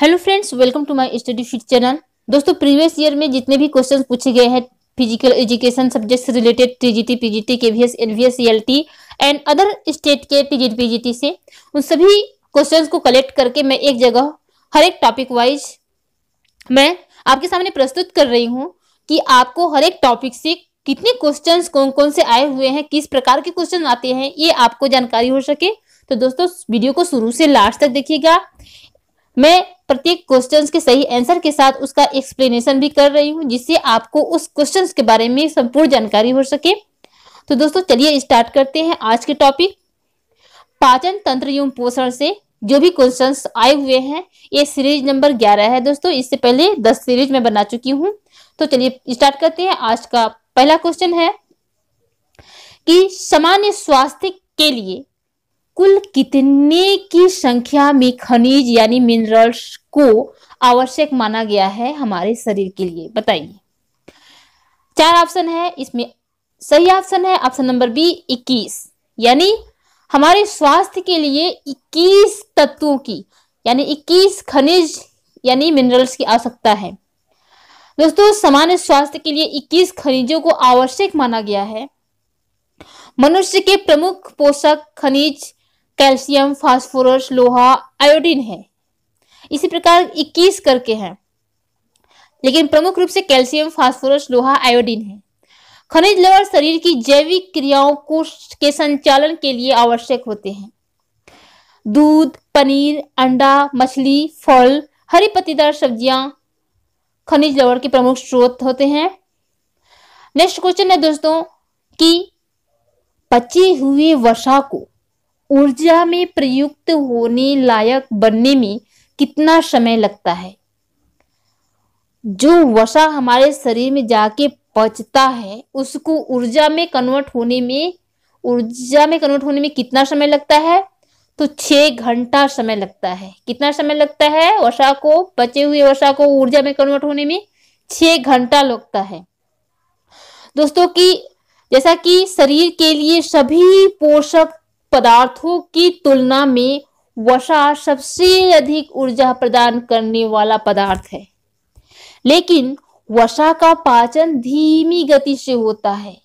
hello friends welcome to my study fit channel दोस्तों previous year में जितने भी क्वेश्चंस पूछे गए हैं physical education subjects related TGT PGT KVS NVS ELT and other state के पीजीटी पीजीटी से उन सभी क्वेश्चंस को कलेक्ट करके मैं एक जगह हर एक टॉपिक वाइज मैं आपके सामने प्रस्तुत कर रही हूँ कि आपको हर एक टॉपिक से कितने क्वेश्चन कौन कौन से आए हुए हैं किस प्रकार के क्वेश्चन आते हैं ये आपको जानकारी हो सके तो दोस्तों वीडियो को शुरू से लास्ट तक देखिएगा मैं प्रत्येक क्वेश्चन के सही आंसर के साथ उसका एक्सप्लेनेशन भी कर रही हूँ जिससे आपको उस क्वेश्चन के बारे में संपूर्ण जानकारी हो सके तो दोस्तों चलिए स्टार्ट करते हैं आज के टॉपिक पाचन तंत्र एवं पोषण से जो भी क्वेश्चन आए हुए हैं ये सीरीज नंबर ग्यारह है दोस्तों इससे पहले दस सीरीज में बना चुकी हूँ तो चलिए स्टार्ट करते हैं आज का पहला क्वेश्चन है कि सामान्य स्वास्थ्य के लिए कुल कितने की संख्या में खनिज यानी मिनरल्स को आवश्यक माना गया है हमारे शरीर के लिए बताइए चार ऑप्शन है इसमें सही ऑप्शन है ऑप्शन नंबर बी 21 यानी हमारे स्वास्थ्य के लिए 21 तत्वों की यानी 21 खनिज यानी मिनरल्स की आवश्यकता है दोस्तों सामान्य स्वास्थ्य के लिए 21 खनिजों को आवश्यक माना गया है मनुष्य के प्रमुख पोषक खनिज कैल्शियम फास्फोरस लोहा आयोडीन है इसी प्रकार 21 करके हैं लेकिन प्रमुख रूप से कैल्शियम फास्फोरस लोहा आयोडीन है खनिज लवण शरीर की जैविक क्रियाओं को के संचालन के लिए आवश्यक होते हैं दूध पनीर अंडा मछली फल हरी पत्तीदार सब्जियां खनिज लवण के प्रमुख स्रोत होते हैं नेक्स्ट क्वेश्चन है दोस्तों कि बची हुए वर्षा को ऊर्जा में प्रयुक्त होने लायक बनने में कितना समय लगता है जो वसा हमारे शरीर में जाके पचता है उसको ऊर्जा में कन्वर्ट होने में ऊर्जा में कन्वर्ट होने में कितना समय लगता है तो छह घंटा समय लगता है कितना समय लगता है वसा को बचे हुए वसा को ऊर्जा में कन्वर्ट होने में छह घंटा लगता है दोस्तों की जैसा कि शरीर के लिए सभी पोषक पदार्थों की तुलना में वसा सबसे अधिक ऊर्जा प्रदान करने वाला पदार्थ है लेकिन वसा का पाचन धीमी गति से होता है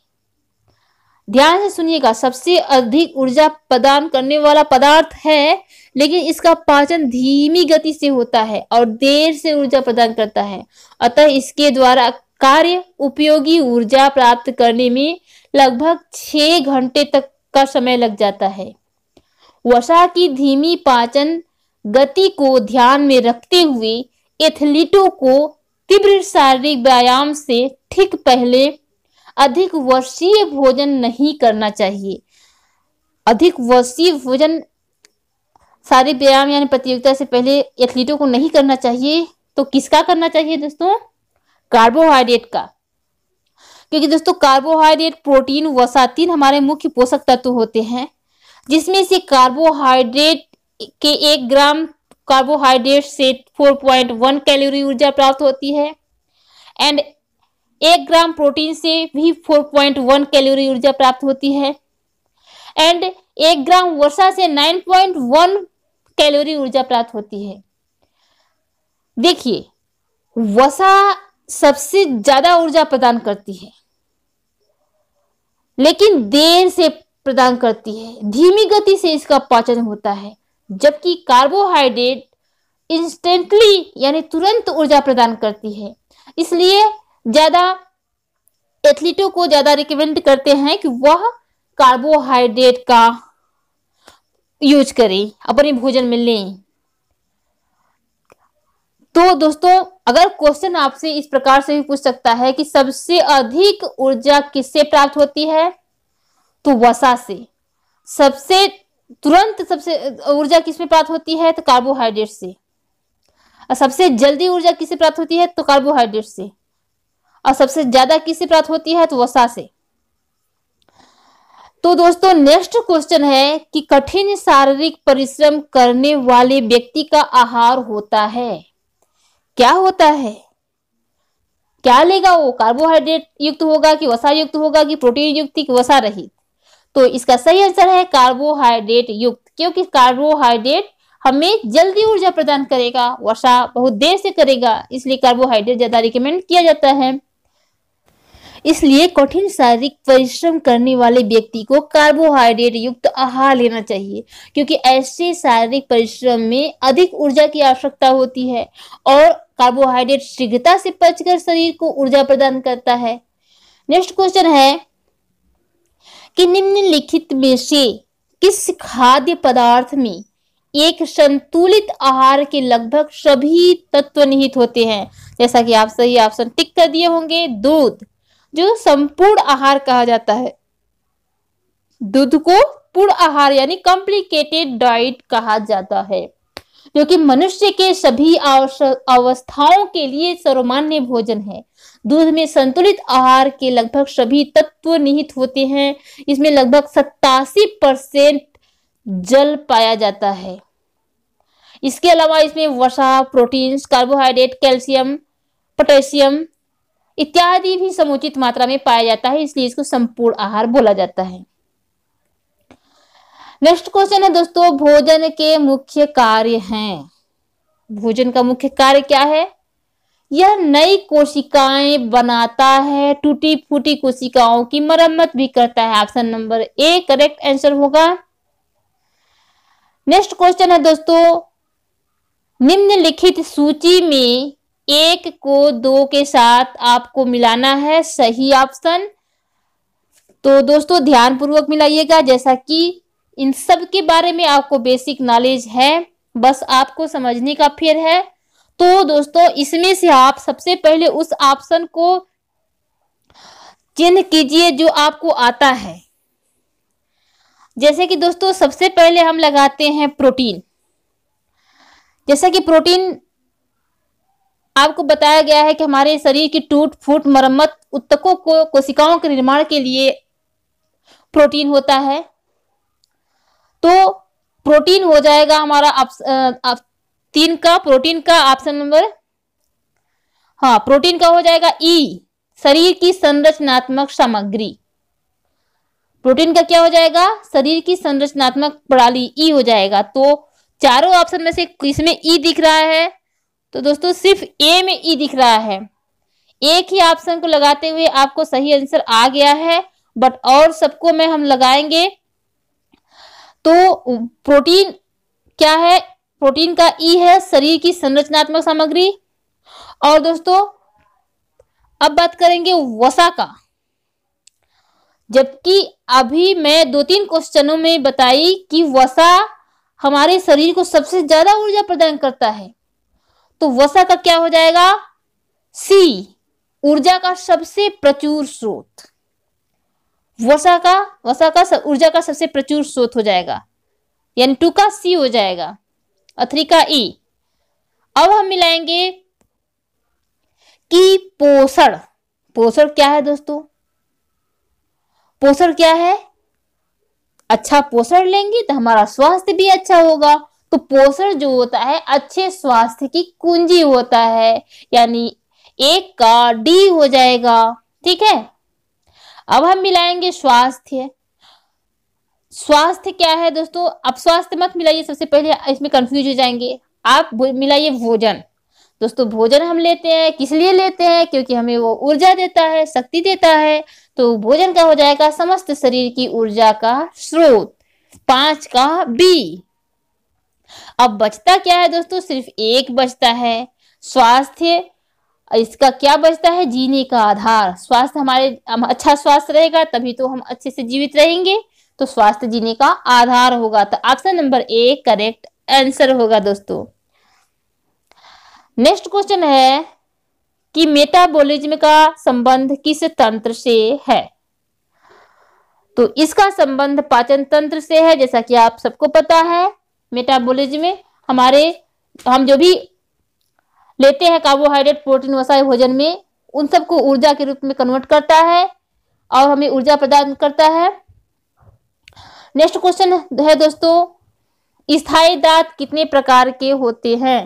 ध्यान से सुनिएगा सबसे अधिक ऊर्जा प्रदान करने वाला पदार्थ है लेकिन इसका पाचन धीमी गति से होता है और देर से ऊर्जा प्रदान करता है अतः इसके द्वारा कार्य उपयोगी ऊर्जा प्राप्त करने में लगभग छह घंटे तक का समय लग जाता है वसा की धीमी पाचन गति को ध्यान में रखते हुए एथलीटों को तीव्र शारीरिक व्यायाम से ठीक पहले अधिक वर्षीय भोजन नहीं करना चाहिए अधिक वर्षीय भोजन शारीरिक व्यायाम यानी प्रतियोगिता से पहले एथलीटों को नहीं करना चाहिए तो किसका करना चाहिए दोस्तों कार्बोहाइड्रेट का क्योंकि दोस्तों कार्बोहाइड्रेट प्रोटीन वसा तीन हमारे मुख्य पोषक तत्व होते हैं जिसमें से कार्बोहाइड्रेट के एक ग्राम कार्बोहाइड्रेट से 4.1 कैलोरी ऊर्जा प्राप्त होती है एंड एक ग्राम प्रोटीन से भी 4.1 कैलोरी ऊर्जा प्राप्त होती है एंड एक ग्राम वर्षा से 9.1 कैलोरी ऊर्जा प्राप्त होती है देखिए वसा सबसे ज़्यादा ऊर्जा प्रदान करती है लेकिन देर से प्रदान करती है धीमी गति से इसका पाचन होता है जबकि कार्बोहाइड्रेट इंस्टेंटली यानी तुरंत ऊर्जा प्रदान करती है इसलिए ज़्यादा एथलीटों को ज़्यादा रिकमेंड करते हैं कि वह कार्बोहाइड्रेट का यूज करें अपने भोजन में लें तो दोस्तों अगर क्वेश्चन आपसे इस प्रकार से भी पूछ सकता है कि सबसे अधिक ऊर्जा किससे प्राप्त होती है तो वसा से सबसे तुरंत सबसे ऊर्जा किसमें प्राप्त होती है तो कार्बोहाइड्रेट से और सबसे जल्दी ऊर्जा किससे प्राप्त होती है तो कार्बोहाइड्रेट से और सबसे ज्यादा किससे प्राप्त होती है तो वसा से तो दोस्तों नेक्स्ट क्वेश्चन है कि कठिन शारीरिक परिश्रम करने वाले व्यक्ति का आहार होता है क्या होता है क्या लेगा वो कार्बोहाइड्रेट युक्त होगा कि वसा युक्त होगा कि प्रोटीन युक्त कि वसा रहित तो इसका सही आंसर है कार्बोहाइड्रेट युक्त क्योंकि कार्बोहाइड्रेट हमें जल्दी ऊर्जा प्रदान करेगा वर्षा बहुत देर से करेगा इसलिए कार्बोहाइड्रेट ज्यादा रिकमेंड किया जाता है इसलिए कठिन शारीरिक परिश्रम करने वाले व्यक्ति को कार्बोहाइड्रेट युक्त आहार लेना चाहिए क्योंकि ऐसे शारीरिक परिश्रम में अधिक ऊर्जा की आवश्यकता होती है और कार्बोहाइड्रेट शीघ्रता से पचकर शरीर को ऊर्जा प्रदान करता है नेक्स्ट क्वेश्चन है कि निम्नलिखित में से किस खाद्य पदार्थ में एक संतुलित आहार के लगभग सभी तत्व निहित होते हैं जैसा कि आप सही ऑप्शन टिक कर दिए होंगे दूध जो संपूर्ण आहार कहा जाता है दूध को पूर्ण आहार यानी कॉम्प्लिकेटेड डाइट कहा जाता है जो कि मनुष्य के सभी अवस्थाओं के लिए सर्वमान्य भोजन है दूध में संतुलित आहार के लगभग सभी तत्व निहित होते हैं इसमें लगभग सत्तासी परसेंट जल पाया जाता है इसके अलावा इसमें वसा प्रोटीन कार्बोहाइड्रेट कैल्शियम पोटेशियम इत्यादि भी समुचित मात्रा में पाया जाता है इसलिए इसको संपूर्ण आहार बोला जाता है नेक्स्ट क्वेश्चन है दोस्तों भोजन के मुख्य कार्य हैं भोजन का मुख्य कार्य क्या है यह नई कोशिकाएं बनाता है टूटी फूटी कोशिकाओं की मरम्मत भी करता है option number A correct answer होगा नेक्स्ट क्वेश्चन है दोस्तों निम्नलिखित सूची में एक को दो के साथ आपको मिलाना है सही ऑप्शन तो दोस्तों ध्यानपूर्वक मिलाइएगा जैसा कि इन सब के बारे में आपको बेसिक नॉलेज है बस आपको समझने का फिर है तो दोस्तों इसमें से आप सबसे पहले उस ऑप्शन को चिन्ह कीजिए जो आपको आता है जैसे कि दोस्तों सबसे पहले हम लगाते हैं प्रोटीन जैसा कि प्रोटीन आपको बताया गया है कि हमारे शरीर की टूट फूट मरम्मत उत्तकों को कोशिकाओं के निर्माण के लिए प्रोटीन होता है तो प्रोटीन हो जाएगा हमारा आप, तीन का प्रोटीन का ऑप्शन नंबर हाँ प्रोटीन का हो जाएगा ई e, शरीर की संरचनात्मक सामग्री प्रोटीन का क्या हो जाएगा शरीर की संरचनात्मक प्रणाली ई e हो जाएगा तो चारों ऑप्शन में से किसमें ई e दिख रहा है तो दोस्तों सिर्फ ए में ई दिख रहा है एक ही ऑप्शन को लगाते हुए आपको सही आंसर आ गया है बट और सबको में हम लगाएंगे तो प्रोटीन क्या है प्रोटीन का ई है शरीर की संरचनात्मक सामग्री और दोस्तों अब बात करेंगे वसा का जबकि अभी मैं दो तीन क्वेश्चनों में बताई कि वसा हमारे शरीर को सबसे ज्यादा ऊर्जा प्रदान करता है तो वसा का क्या हो जाएगा सी ऊर्जा का सबसे प्रचुर स्रोत वसा का वसा का ऊर्जा का सबसे प्रचुर स्रोत हो जाएगा यानी टू का सी हो जाएगा अथरी थ्री का ई अब हम मिलाएंगे कि पोषण पोषण क्या है दोस्तों पोषण क्या है अच्छा पोषण लेंगे तो हमारा स्वास्थ्य भी अच्छा होगा तो पोषण जो होता है अच्छे स्वास्थ्य की कुंजी होता है यानी एक का डी हो जाएगा ठीक है अब हम मिलाएंगे स्वास्थ्य स्वास्थ्य क्या है दोस्तों अब स्वास्थ्य मत मिलाइए सबसे पहले इसमें कंफ्यूज हो जाएंगे आप मिलाइए भोजन दोस्तों भोजन हम लेते हैं किस लिए लेते हैं क्योंकि हमें वो ऊर्जा देता है शक्ति देता है तो भोजन का हो जाएगा समस्त शरीर की ऊर्जा का स्रोत पांच का बी अब बचता क्या है दोस्तों सिर्फ एक बचता है स्वास्थ्य इसका क्या बचता है जीने का आधार स्वास्थ्य हमारे अच्छा स्वास्थ्य रहेगा तभी तो हम अच्छे से जीवित रहेंगे तो स्वास्थ्य जीने का आधार होगा तो option number A correct answer होगा दोस्तों नेक्स्ट क्वेश्चन है कि मेटाबॉलिज्म का संबंध किस तंत्र से है तो इसका संबंध पाचन तंत्र से है जैसा कि आप सबको पता है मेटाबॉलिज्म हमारे हम जो भी लेते हैं कार्बोहाइड्रेट प्रोटीन वसा भोजन में उन सबको ऊर्जा के रूप में कन्वर्ट करता है और हमें ऊर्जा प्रदान करता है नेक्स्ट क्वेश्चन है दोस्तों स्थायी दांत कितने प्रकार के होते हैं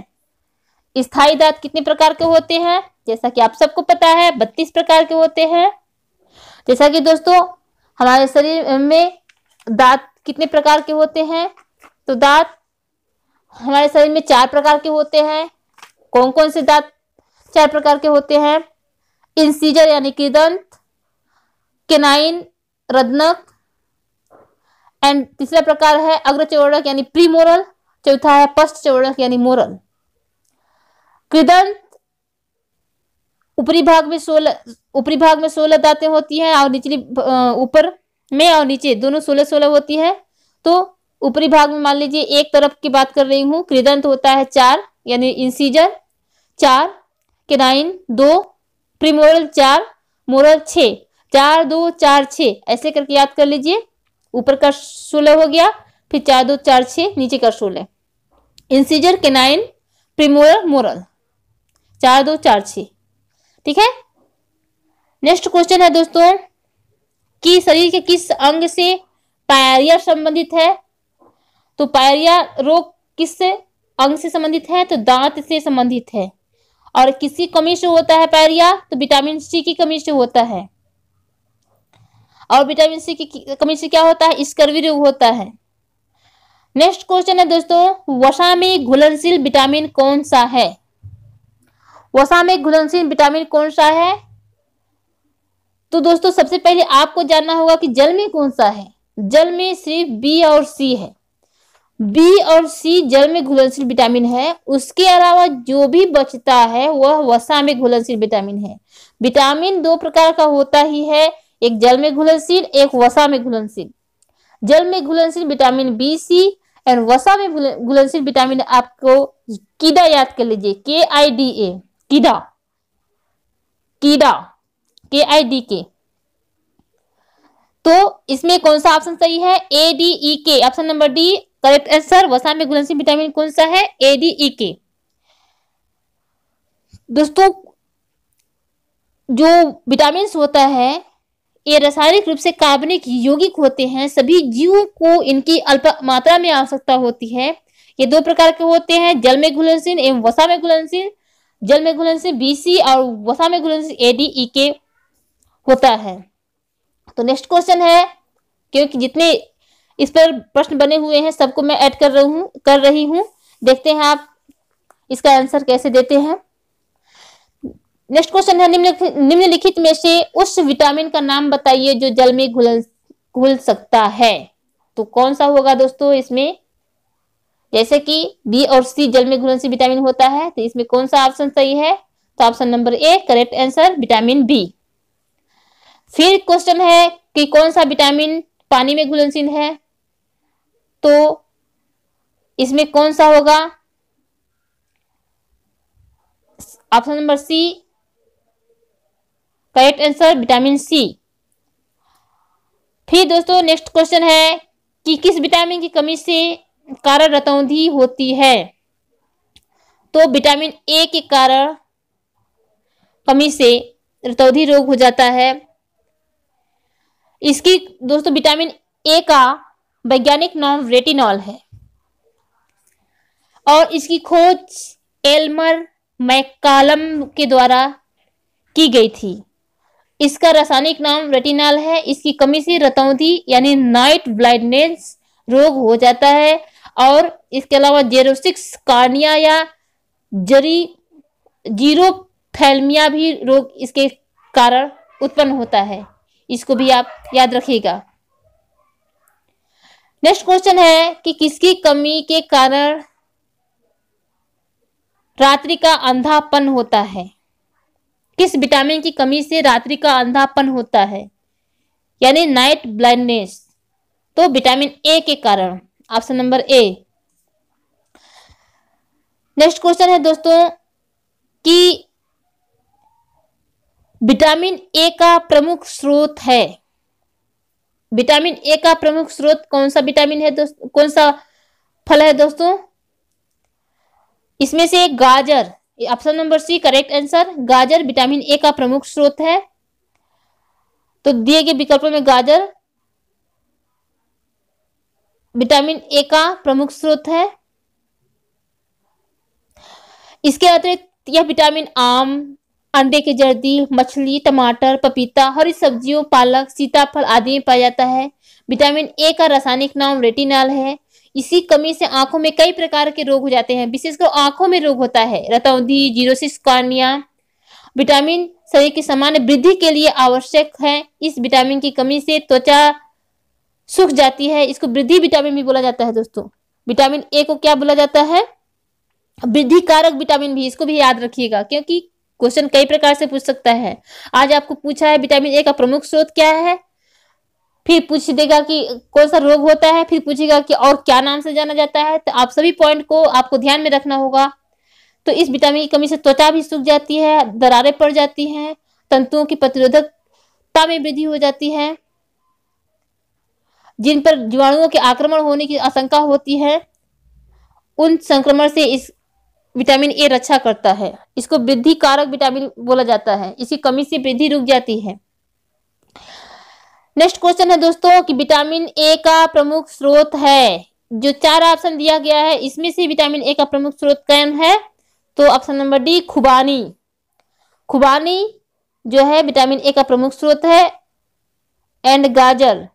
स्थायी दांत कितने प्रकार के होते हैं जैसा कि आप सबको पता है बत्तीस प्रकार के होते हैं जैसा कि दोस्तों हमारे शरीर में दांत कितने प्रकार के होते हैं तो दांत हमारे शरीर में चार प्रकार के होते हैं कौन कौन से दांत चार प्रकार के होते हैं इंसीजर यानी कि दंत केनाइन रदनक एंड तीसरा प्रकार है अग्रचौड़क यानी प्रीमोरल चौथा है पश्च चौड़क यानी मोरल कृदंत ऊपरी भाग में सोलह ऊपरी भाग में सोलह दांतें होती हैं और निचली ऊपर में और नीचे दोनों सोलह सोलह होती है तो ऊपरी भाग में मान लीजिए एक तरफ की बात कर रही हूं कृदंत होता है चार यानी इंसीजर चार केनाइन दो प्रीमोरल चार मोरल छ चार दो चार छ ऐसे करके याद कर लीजिए ऊपर का सोलह हो गया फिर चार दो चार छ नीचे का सोलह इंसीजर केनाइन प्रीमोरल मोरल चार दो चार छ ठीक है नेक्स्ट क्वेश्चन है दोस्तों कि शरीर के किस अंग से पायरिया संबंधित है तो पायरिया रोग किस अंग से संबंधित है तो दांत से संबंधित है और किसी कमी से होता है पैरिया तो विटामिन सी की कमी से होता है और विटामिन सी की कमी से क्या होता है स्कर्वी रोग होता है नेक्स्ट क्वेश्चन है दोस्तों वसा में घुलनशील विटामिन कौन सा है वसा में घुलनशील विटामिन कौन सा है तो दोस्तों सबसे पहले आपको जानना होगा कि जल में कौन सा है जल में सिर्फ बी और सी है बी और सी जल में घुलनशील विटामिन है उसके अलावा जो भी बचता है वह वसा में घुलनशील विटामिन है विटामिन दो प्रकार का होता ही है एक जल में घुलनशील एक वसा में घुलनशील जल में घुलनशील विटामिन बी सी एंड वसा में घुलनशील विटामिन आपको कीड़ा याद कर लीजिए के आई डी ए कीड़ा कीड़ा के आई डी के तो इसमें कौन सा ऑप्शन सही है ए डी ई के option number D correct answer वसा में घुलनशील विटामिन कौन सा है एडीई के e, दोस्तों जो विटामिन होता है ये रासायनिक रूप से कार्बनिक यौगिक होते हैं सभी जीवों को इनकी अल्प मात्रा में आवश्यकता होती है ये दो प्रकार के होते हैं जल में घुलनशील एवं वसा में घुलनशील जल में घुलनशील बीसी और वसा में घुलनशील एडीई के e, होता है तो नेक्स्ट क्वेश्चन है क्योंकि जितने इस पर प्रश्न बने हुए हैं सबको मैं ऐड कर रही हूँ कर रही हूँ देखते हैं आप इसका आंसर कैसे देते हैं नेक्स्ट क्वेश्चन है निम्नलिखित में से उस विटामिन का नाम बताइए जो जल में घुल घुल सकता है तो कौन सा होगा दोस्तों इसमें जैसे कि बी और सी जल में घुलनशील विटामिन होता है तो इसमें कौन सा ऑप्शन सही है तो option number A correct answer vitamin B फिर क्वेश्चन है कि कौन सा विटामिन पानी में घुलनशील है तो इसमें कौन सा होगा option number C correct answer vitamin C फिर दोस्तों नेक्स्ट क्वेश्चन है कि किस विटामिन की कमी से कारण रतौंधी होती है तो विटामिन ए के कारण कमी से रतौधी रोग हो जाता है इसकी दोस्तों विटामिन ए का वैज्ञानिक नाम रेटिनॉल है और इसकी खोज एल्मर मैकालम के द्वारा की गई थी इसका रासायनिक नाम रेटिनॉल है इसकी कमी से रतौंधी यानी नाइट ब्लाइंडनेस रोग हो जाता है और इसके अलावा जेरोसिक्स कार्निया या जरी जीरो फैलमिया भी रोग इसके कारण उत्पन्न होता है इसको भी आप याद रखिएगा नेक्स्ट क्वेश्चन है कि किसकी कमी के कारण रात्रि का अंधापन होता है किस विटामिन की कमी से रात्रि का अंधापन होता है यानी नाइट ब्लाइंडनेस तो विटामिन ए के कारण option number A next question है दोस्तों कि विटामिन ए का प्रमुख स्रोत है विटामिन ए का प्रमुख स्रोत कौन सा विटामिन है दोस्तों कौन सा फल है दोस्तों इसमें से गाजर option number C correct answer गाजर विटामिन ए का प्रमुख स्रोत है तो दिए गए विकल्पों में गाजर विटामिन ए का प्रमुख स्रोत है इसके अतिरिक्त यह विटामिन आम अंडे की जर्दी मछली टमाटर पपीता हरी सब्जियों पालक सीताफल आदि में पाया जाता है विटामिन ए का रासायनिक नाम रेटिनाल है इसी कमी से आंखों में कई प्रकार के रोग हो जाते हैं विशेषकर आंखों में रोग होता है रतौदी जीरोसिस कॉर्निया विटामिन शरीर की सामान्य वृद्धि के लिए आवश्यक है इस विटामिन की कमी से त्वचा सूख जाती है इसको वृद्धि विटामिन भी बोला जाता है दोस्तों विटामिन ए को क्या बोला जाता है वृद्धि कारक विटामिन भी इसको भी याद रखिएगा क्योंकि क्वेश्चन कई प्रकार से पूछ सकता है आज आपको पूछा है विटामिन ए का प्रमुख स्रोत क्या है फिर पूछ देगा कि कौन सा रोग होता है फिर पूछेगा कि और क्या नाम से जाना जाता है तो आप सभी पॉइंट को आपको ध्यान में रखना होगा तो इस विटामिन e की कमी से त्वचा भी सूख जाती है दरारें पड़ जाती हैं तंतुओं की प्रतिरोधकता में वृद्धि हो जाती है जिन पर जीवाणुओं के आक्रमण होने की आशंका होती है उन संक्रमण से इस विटामिन ए रक्षा करता है इसको वृद्धि कारक विटामिन बोला जाता है इसकी कमी से वृद्धि रुक जाती है नेक्स्ट क्वेश्चन है दोस्तों कि विटामिन ए का प्रमुख स्रोत है जो चार ऑप्शन दिया गया है इसमें से विटामिन ए का प्रमुख स्रोत कौन है तो ऑप्शन नंबर डी खुबानी खुबानी जो है विटामिन ए का प्रमुख स्रोत है एंड गाजर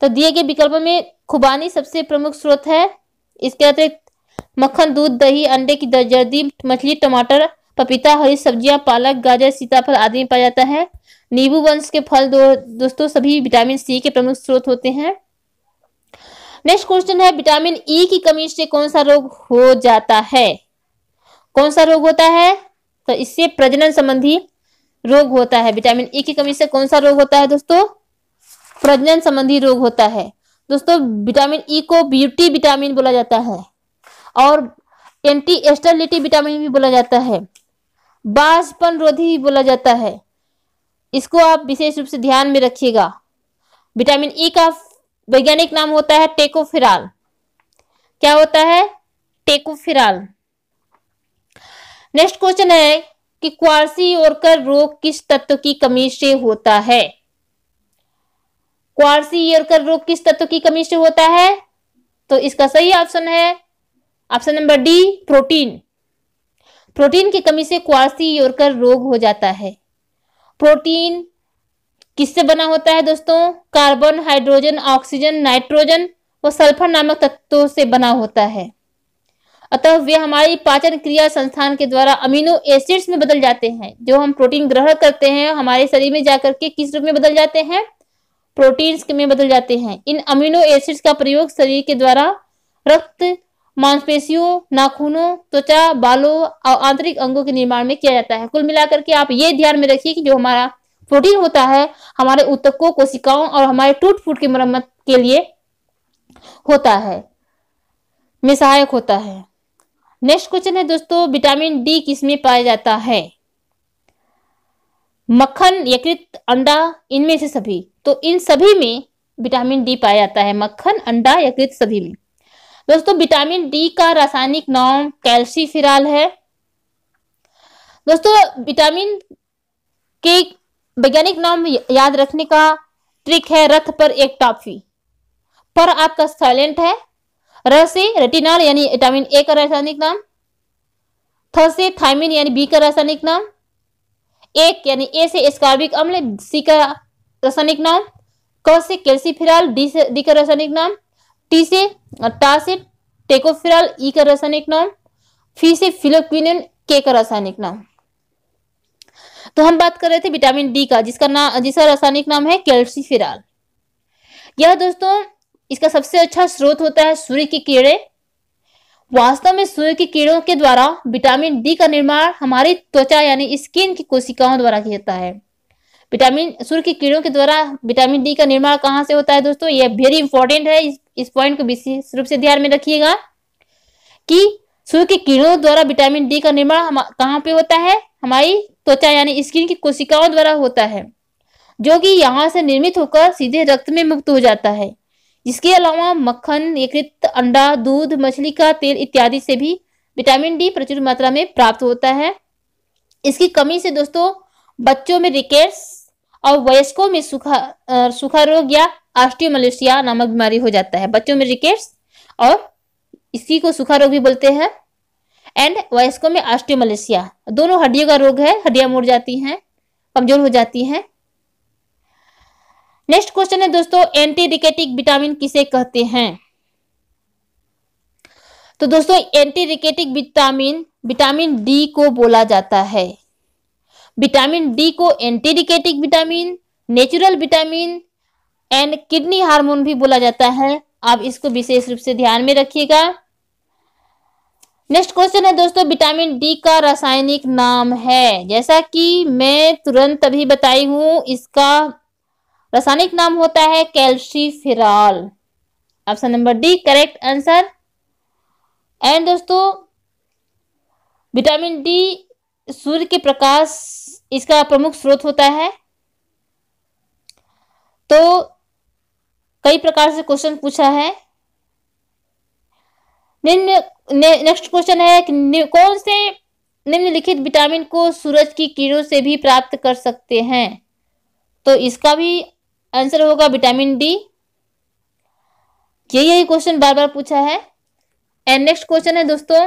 तो दिए गए विकल्प में खुबानी सबसे प्रमुख स्रोत है इसके अतिरिक्त मक्खन दूध दही अंडे की जर्दी मछली टमाटर पपीता हरी सब्जियां पालक गाजर सीताफल आदि में पाया जाता है नींबू वंश के फल दो, दोस्तों सभी विटामिन सी के प्रमुख स्रोत होते हैं नेक्स्ट क्वेश्चन है विटामिन ई e की कमी से कौन सा रोग हो जाता है कौन सा रोग होता है तो इससे प्रजनन संबंधी रोग होता है विटामिन ई e की कमी से कौन सा रोग होता है दोस्तों प्रजनन संबंधी रोग होता है दोस्तों विटामिन ई e को ब्यूटी विटामिन बोला जाता है और एंटी एस्टरलिटी विटामिन भी बोला जाता है बासपन रोधी भी बोला जाता है इसको आप विशेष रूप से ध्यान में रखिएगा विटामिन ई e का वैज्ञानिक नाम होता है टेकोफिराल क्या होता है टेकोफिराल नेक्स्ट क्वेश्चन है कि क्वारसी ओरकर रोग किस तत्व की कमी से होता है क्वारसी ओरकर रोग किस तत्व की कमी से होता है तो इसका सही ऑप्शन है option number D protein protein की कमी से क्वारसी योरकर रोग हो जाता है प्रोटीन किससे बना होता है दोस्तों कार्बन हाइड्रोजन ऑक्सीजन नाइट्रोजन और सल्फर नामक तत्वों से बना होता है अतः वे हमारी पाचन क्रिया संस्थान के द्वारा अमीनो एसिड्स में बदल जाते हैं जो हम प्रोटीन ग्रहण करते हैं हमारे शरीर में जाकर के किस रूप में बदल जाते हैं प्रोटीन्स में बदल जाते हैं इन अमीनो एसिड्स का प्रयोग शरीर के द्वारा रक्त मांसपेशियों नाखूनों त्वचा बालों और आंतरिक अंगों के निर्माण में किया जाता है कुल मिलाकर के आप ये ध्यान में रखिए कि जो हमारा प्रोटीन होता है हमारे उत्तकों कोशिकाओं और हमारे टूट फूट की मरम्मत के लिए होता है में सहायक होता है नेक्स्ट क्वेश्चन है दोस्तों विटामिन डी किसमें पाया जाता है मक्खन यकृत अंडा इनमें से सभी तो इन सभी में विटामिन डी पाया जाता है मक्खन अंडा यकृत सभी में दोस्तों विटामिन डी का रासायनिक नाम कैल्सीफिराल है दोस्तों विटामिन के वैज्ञानिक नाम याद रखने का ट्रिक है रथ पर एक टॉफी पर आपका साइलेंट है रसे से रेटिनॉल यानी विटामिन ए का रासायनिक नाम थ से थाइमिन यानी बी का रासायनिक नाम एक यानी ए से स्कार्बिक अम्ल सी का रासायनिक नाम क से कैल्सीफिराल डी से डी का रासायनिक नाम टी से टा से टेकोफिराल ई का रासायनिक नाम फी से फिलोक्विन के का रासायनिक नाम तो हम बात कर रहे थे विटामिन डी का जिसका नाम जिसका रासायनिक नाम है कैल्सिफिरल यह दोस्तों इसका सबसे अच्छा स्रोत होता है सूर्य के कीड़े वास्तव में सूर्य के कीड़ों के द्वारा विटामिन डी का निर्माण हमारी त्वचा यानी स्किन की कोशिकाओं द्वारा किया जाता है विटामिन सूर्य की किरणों के द्वारा विटामिन डी का निर्माण कहाँ से होता है दोस्तों ये वेरी इंपॉर्टेंट है इस, पॉइंट को विशेष रूप से ध्यान में रखिएगा कि सूर्य की किरणों द्वारा विटामिन डी का निर्माण कहाँ पे होता है हमारी त्वचा यानी स्किन की कोशिकाओं द्वारा होता है जो कि यहाँ से निर्मित होकर सीधे रक्त में मुक्त हो जाता है इसके अलावा मक्खन यकृत अंडा दूध मछली का तेल इत्यादि से भी विटामिन डी प्रचुर मात्रा में प्राप्त होता है इसकी कमी से दोस्तों बच्चों में रिकेट्स और वयस्कों में सूखा सूखा रोग या आस्टियोमलेशिया नामक बीमारी हो जाता है बच्चों में रिकेट्स और इसी को सूखा रोग भी बोलते हैं एंड वयस्कों में आस्टियोमलेशिया दोनों हड्डियों का रोग है हड्डियां मुड़ जाती हैं कमजोर हो जाती हैं नेक्स्ट क्वेश्चन है दोस्तों एंटी रिकेटिक विटामिन किसे कहते हैं तो दोस्तों antirachitic vitamin vitamin D को बोला जाता है विटामिन डी को antirachitic vitamin natural vitamin and kidney hormone भी बोला जाता है आप इसको विशेष रूप से ध्यान में रखिएगा नेक्स्ट क्वेश्चन है दोस्तों विटामिन डी का रासायनिक नाम है जैसा कि मैं तुरंत अभी बताई हूं इसका रासायनिक नाम होता है calciferol option number D correct answer and दोस्तों विटामिन डी सूर्य के प्रकाश इसका प्रमुख स्रोत होता है तो कई प्रकार से क्वेश्चन पूछा है निम्न नेक्स्ट क्वेश्चन है कि कौन से निम्नलिखित विटामिन को सूरज की किरणों से भी प्राप्त कर सकते हैं तो इसका भी आंसर होगा विटामिन डी यही यही क्वेश्चन बार बार पूछा है एंड नेक्स्ट क्वेश्चन है दोस्तों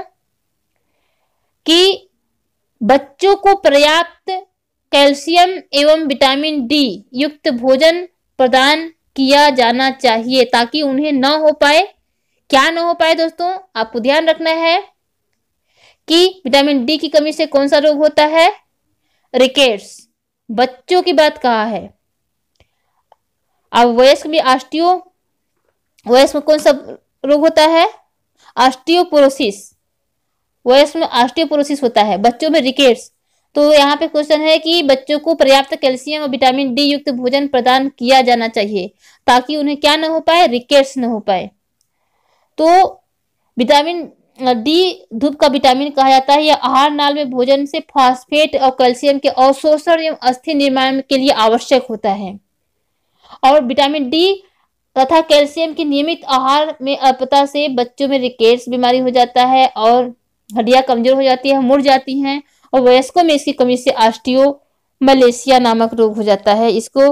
कि बच्चों को पर्याप्त कैल्शियम एवं विटामिन डी युक्त भोजन प्रदान किया जाना चाहिए ताकि उन्हें न हो पाए क्या ना हो पाए दोस्तों आपको ध्यान रखना है कि विटामिन डी की कमी से कौन सा रोग होता है रिकेट्स बच्चों की बात कहा है अब वयस्क में आस्टियो वयस्क में कौन सा रोग होता है आस्टियोपोरोसिस वयस्क में आस्टियोपोरोसिस होता है बच्चों में रिकेट्स तो यहाँ पे क्वेश्चन है कि बच्चों को पर्याप्त कैल्शियम और विटामिन डी युक्त भोजन प्रदान किया जाना चाहिए ताकि उन्हें क्या ना हो पाए रिकेट्स ना हो पाए तो विटामिन डी धूप का विटामिन कहा जाता है यह आहार नाल में भोजन से फॉस्फेट और कैल्शियम के अवशोषण एवं अस्थि निर्माण के लिए आवश्यक होता है और विटामिन डी तथा कैल्शियम के नियमित आहार में अल्पता से बच्चों में रिकेट्स बीमारी हो जाता है और हड्डियां कमजोर हो जाती है मुड़ जाती हैं और वयस्कों में इसकी कमी से आस्टियो मलेशिया नामक रोग हो जाता है इसको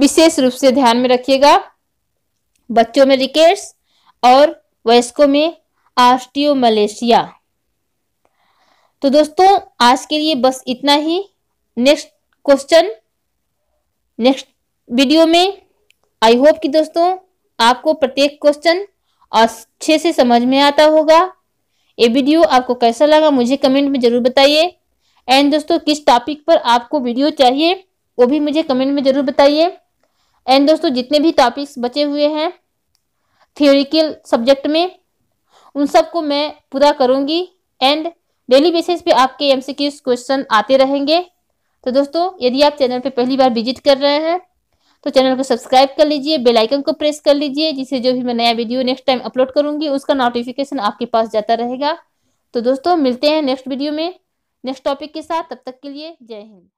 विशेष रूप से ध्यान में रखिएगा बच्चों में रिकेट्स और वयस्कों में आस्टियो मलेशिया तो दोस्तों आज के लिए बस इतना ही नेक्स्ट क्वेश्चन नेक्स्ट वीडियो में आई होप कि दोस्तों आपको प्रत्येक क्वेश्चन अच्छे से समझ में आता होगा ये वीडियो आपको कैसा लगा मुझे कमेंट में ज़रूर बताइए एंड दोस्तों किस टॉपिक पर आपको वीडियो चाहिए वो भी मुझे कमेंट में ज़रूर बताइए एंड दोस्तों जितने भी टॉपिक्स बचे हुए हैं थियोरिकल सब्जेक्ट में उन सबको मैं पूरा करूंगी एंड डेली बेसिस पे आपके एमसीक्यूज क्वेश्चन आते रहेंगे तो दोस्तों यदि आप चैनल पे पहली बार विजिट कर रहे हैं तो चैनल को सब्सक्राइब कर लीजिए बेल आइकन को प्रेस कर लीजिए जिससे जो भी मैं नया वीडियो नेक्स्ट टाइम अपलोड करूंगी उसका नोटिफिकेशन आपके पास जाता रहेगा तो दोस्तों मिलते हैं नेक्स्ट वीडियो में नेक्स्ट टॉपिक के साथ तब तक के लिए जय हिंद